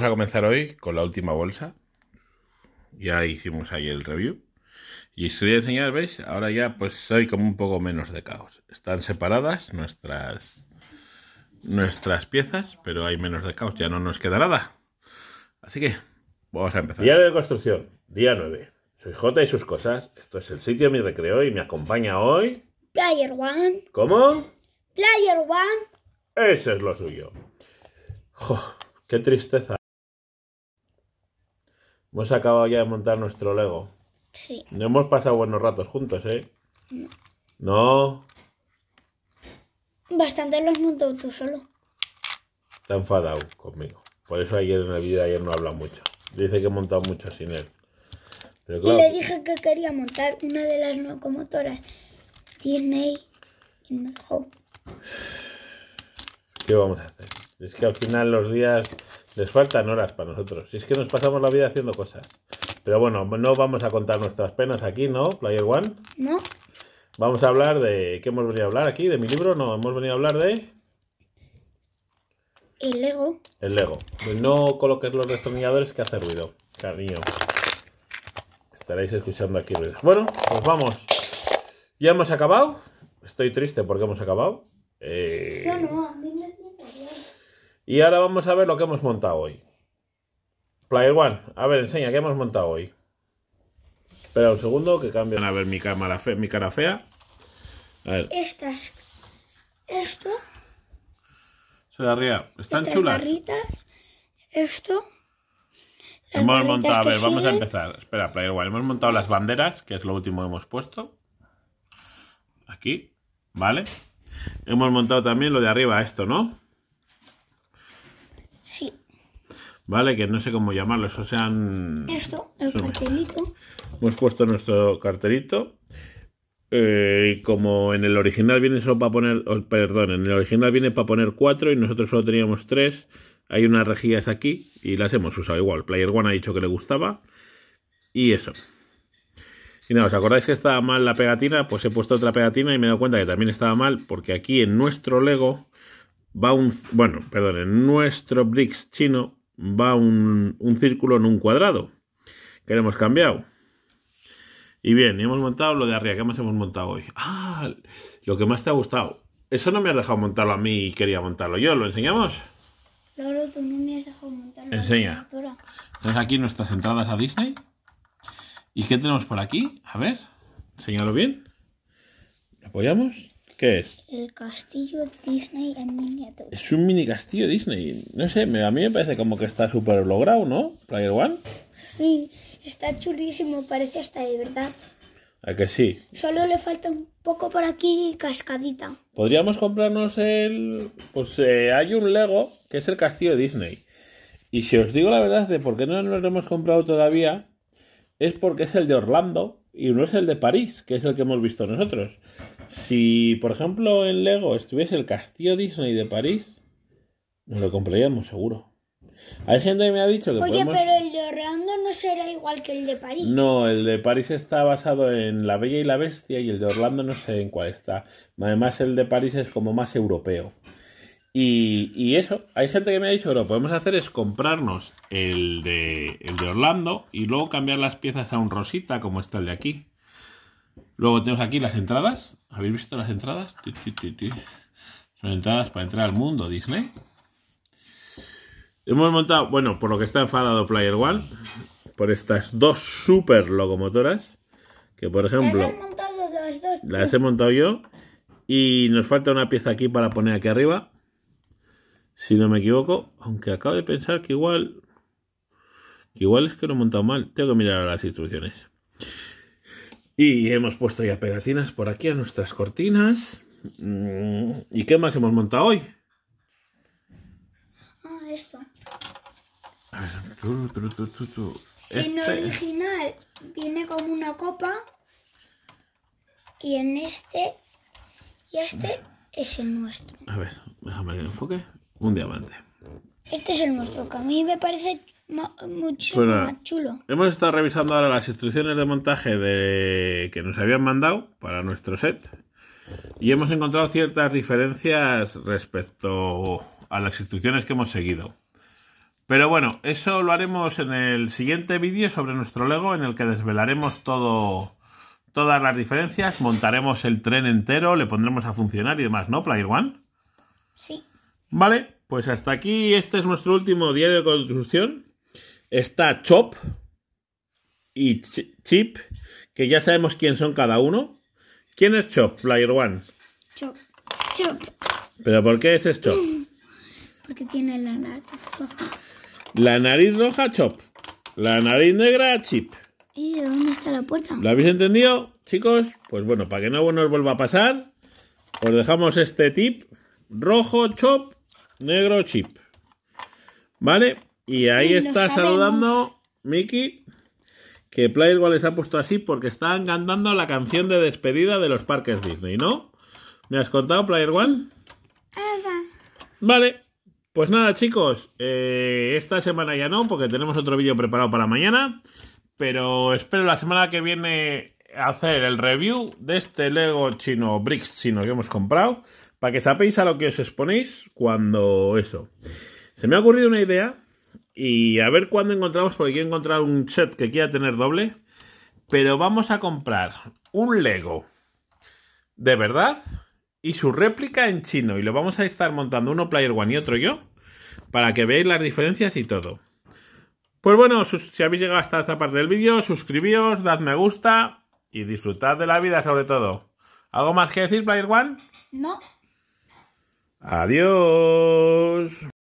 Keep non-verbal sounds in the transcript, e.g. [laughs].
Vamos a comenzar hoy con la última bolsa. Ya hicimos ahí el review. Y os voy a enseñar, ¿veis? Ahora ya pues soy como un poco menos de caos. Están separadas nuestras, nuestras piezas, pero hay menos de caos. Ya no nos queda nada. Así que vamos a empezar. Día de construcción, día 9. Soy J y sus cosas. Esto es el sitio de mi recreo y me acompaña hoy... Player One. ¿Cómo? Player One. Eso es lo suyo. Jo, ¡Qué tristeza! Hemos acabado ya de montar nuestro Lego. Sí. No hemos pasado buenos ratos juntos, ¿eh? No. No. Bastante los montó tú solo. Está enfadado conmigo. Por eso ayer en la vida ayer no habla mucho. Dice que he montado mucho sin él. y le dije que quería montar una de las locomotoras. Disney Y me ¿Qué vamos a hacer? Es que al final los días les faltan horas para nosotros. Si es que nos pasamos la vida haciendo cosas. Pero bueno, no vamos a contar nuestras penas aquí, ¿no, Player One? No. Vamos a hablar de... ¿Qué hemos venido a hablar aquí? ¿De mi libro? No, hemos venido a hablar de... El Lego. El Lego. No coloques los destornilladores que hace ruido, cariño. Estaréis escuchando aquí ruido. Bueno, pues vamos. Ya hemos acabado. Estoy triste porque hemos acabado. Eh, no. Y ahora vamos a ver lo que hemos montado hoy. Player One, a ver, enseña, ¿qué hemos montado hoy? Espera un segundo que cambien A ver mi, cámara mi cara fea. Estas. Esto. Se arriba, Están chulas. esto. hemos montado, a ver, vamos a empezar. Espera, Player One. Hemos montado las banderas, que es lo último que hemos puesto. Aquí, ¿vale? Hemos montado también lo de arriba, esto, ¿no? Sí. ¿Vale? Que no sé cómo llamarlo, eso sean... Esto, el cartelito. Hemos puesto nuestro cartelito. Eh, como en el original viene solo para poner, perdón, en el original viene para poner cuatro y nosotros solo teníamos tres. Hay unas rejillas aquí y las hemos usado igual. Player One ha dicho que le gustaba y eso. Y nada, ¿os acordáis que estaba mal la pegatina? Pues he puesto otra pegatina y me he dado cuenta que también estaba mal porque aquí en nuestro Lego va un, bueno, perdón, en nuestro Brix chino va un, un círculo en un cuadrado, que hemos cambiado. Y bien, hemos montado lo de arriba, ¿qué más hemos montado hoy? Ah, lo que más te ha gustado. Eso no me has dejado montarlo a mí y quería montarlo yo, ¿lo enseñamos? Enseña. Entonces aquí nuestras entradas a Disney. ¿Y qué tenemos por aquí? A ver, enséñalo bien. ¿Apoyamos? ¿Qué es? El castillo Disney en Es un mini castillo Disney. No sé, a mí me parece como que está súper logrado, ¿no? Player One. Sí, está chulísimo, parece hasta de verdad. ¿A que sí? Solo le falta un poco por aquí cascadita. Podríamos comprarnos el... Pues eh, hay un Lego que es el castillo Disney. Y si os digo la verdad de por qué no nos lo hemos comprado todavía, es porque es el de Orlando y uno es el de París, que es el que hemos visto nosotros. Si, por ejemplo, en Lego estuviese el castillo Disney de París, nos lo compraríamos seguro. Hay gente que me ha dicho que Oye, pero el de Orlando no será igual que el de París. No, el de París está basado en La Bella y la Bestia y el de Orlando no sé en cuál está. Además, el de París es como más europeo. Y, eso, hay gente que me ha dicho lo que podemos hacer es comprarnos el de, el de Orlando y luego cambiar las piezas a un rosita como está el de aquí. Luego tenemos aquí las entradas. ¿Habéis visto las entradas? Son entradas para entrar al mundo Disney. Hemos montado, bueno, por lo que está enfadado Player One, por estas dos super locomotoras, que por ejemplo... las he montado yo y nos falta una pieza aquí para poner aquí arriba si no me equivoco, aunque acabo de pensar que igual... Que igual es que lo he montado mal. Tengo que mirar las instrucciones. Y hemos puesto ya pegatinas por aquí a nuestras cortinas. Mm, ¿Y qué más hemos montado hoy? Ah, esto. En este original viene como una copa. Y en este. Y este es el nuestro. A ver, déjame el enfoque un diamante. Este es el monstruo que a mí me parece mucho más chulo. Hemos estado revisando ahora las instrucciones de montaje de... que nos habían mandado para nuestro set y hemos encontrado ciertas diferencias respecto a las instrucciones que hemos seguido. Pero bueno, eso lo haremos en el siguiente vídeo sobre nuestro Lego en el que desvelaremos todo todas las diferencias, montaremos el tren entero, le pondremos a funcionar y demás, ¿no, Player One? Sí. Vale, pues hasta aquí, este es nuestro último diario de construcción. Está Chop y Chip, que ya sabemos quién son cada uno. ¿Quién es Chop, Player One? Chop. ¿Pero por qué es esto? [laughs] Porque tiene la nariz roja. La nariz roja, Chop. La nariz negra, Chip. ¿Y dónde está la puerta? ¿Lo habéis entendido, chicos? Pues bueno, para que no nos vuelva a pasar, os dejamos este tip. Rojo, Chop. Negro Chip. ¿Vale? Y ahí está saludando Mickey. Que One les ha puesto así porque están cantando la canción de despedida de los parques Disney, ¿no? ¿Me has contado, Player One? Vale, pues nada, chicos. Eh, esta semana ya no, porque tenemos otro vídeo preparado para mañana. Pero espero la semana que viene hacer el review de este Lego chino, Bricks chino que hemos comprado para que sepáis a lo que os exponéis cuando eso. Se me ha ocurrido una idea y a ver cuándo encontramos, porque quiero encontrar un set que quiera tener doble, pero vamos a comprar un Lego de verdad y su réplica en chino y lo vamos a estar montando uno player one y otro yo para que veáis las diferencias y todo. Pues bueno, si habéis llegado hasta esta parte del vídeo, suscribíos, dad me gusta y disfrutad de la vida sobre todo. ¿Algo más que decir, Player One? No. Adiós.